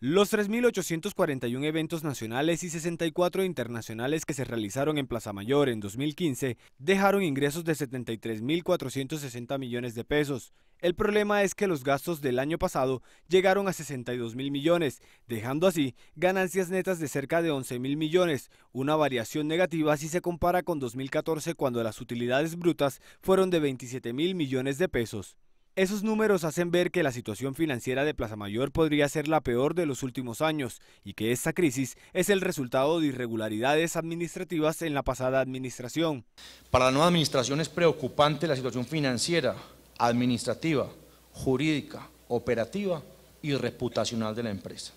Los 3.841 eventos nacionales y 64 internacionales que se realizaron en Plaza Mayor en 2015 dejaron ingresos de 73.460 millones de pesos. El problema es que los gastos del año pasado llegaron a 62.000 millones, dejando así ganancias netas de cerca de 11.000 millones, una variación negativa si se compara con 2014 cuando las utilidades brutas fueron de 27.000 millones de pesos. Esos números hacen ver que la situación financiera de Plaza Mayor podría ser la peor de los últimos años y que esta crisis es el resultado de irregularidades administrativas en la pasada administración. Para la nueva administración es preocupante la situación financiera, administrativa, jurídica, operativa y reputacional de la empresa.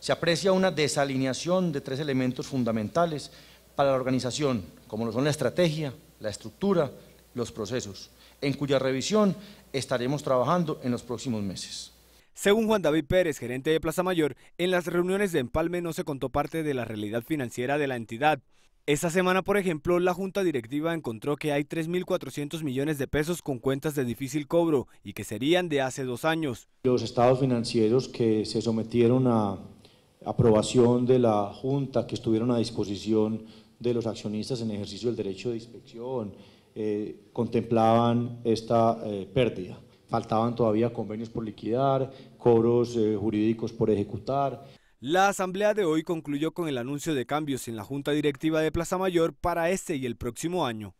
Se aprecia una desalineación de tres elementos fundamentales para la organización, como lo son la estrategia, la estructura los procesos, en cuya revisión estaremos trabajando en los próximos meses. Según Juan David Pérez, gerente de Plaza Mayor, en las reuniones de empalme no se contó parte de la realidad financiera de la entidad. Esta semana, por ejemplo, la Junta Directiva encontró que hay 3.400 millones de pesos con cuentas de difícil cobro y que serían de hace dos años. Los estados financieros que se sometieron a aprobación de la Junta, que estuvieron a disposición de los accionistas en ejercicio del derecho de inspección, eh, contemplaban esta eh, pérdida. Faltaban todavía convenios por liquidar, cobros eh, jurídicos por ejecutar. La asamblea de hoy concluyó con el anuncio de cambios en la Junta Directiva de Plaza Mayor para este y el próximo año.